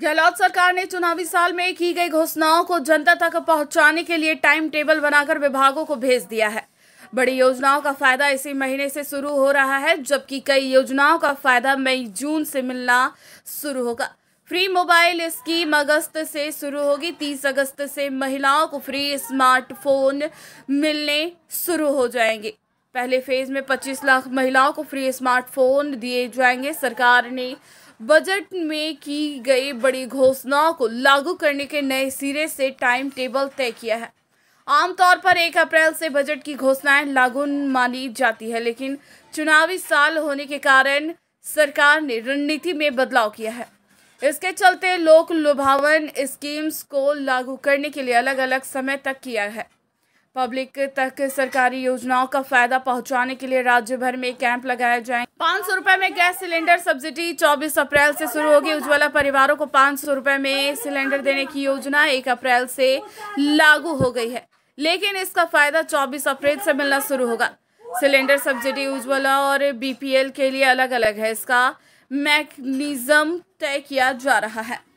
गहलोत सरकार ने चुनावी साल में की गई घोषणाओं को जनता तक पहुंचाने के लिए टाइम टेबल बनाकर विभागों को भेज दिया है बड़ी योजनाओं का फायदा इसी महीने से शुरू हो रहा है जबकि कई योजनाओं का फायदा मई जून से मिलना शुरू होगा फ्री मोबाइल स्कीम अगस्त से शुरू होगी 30 अगस्त से महिलाओं को फ्री स्मार्टफोन मिलने शुरू हो जाएंगे पहले फेज में 25 लाख महिलाओं को फ्री स्मार्टफोन दिए जाएंगे सरकार ने बजट में की गई बड़ी घोषणाओं को लागू करने के नए सिरे से टाइम टेबल तय किया है आमतौर पर एक अप्रैल से बजट की घोषणाएं लागू मानी जाती है लेकिन चुनावी साल होने के कारण सरकार ने रणनीति में बदलाव किया है इसके चलते लोक लुभावन स्कीम्स को लागू करने के लिए अलग अलग समय तक किया है पब्लिक तक सरकारी योजनाओं का फायदा पहुंचाने के लिए राज्य भर में कैंप लगाए जाए पाँच सौ रूपए में गैस सिलेंडर सब्सिडी 24 अप्रैल से शुरू होगी उज्ज्वला परिवारों को पाँच सौ रूपए में सिलेंडर देने की योजना एक अप्रैल से लागू हो गई है लेकिन इसका फायदा चौबीस अप्रैल से मिलना शुरू होगा सिलेंडर सब्सिडी उज्ज्वला और बी के लिए अलग अलग है इसका मैकनिज्म तय किया जा रहा है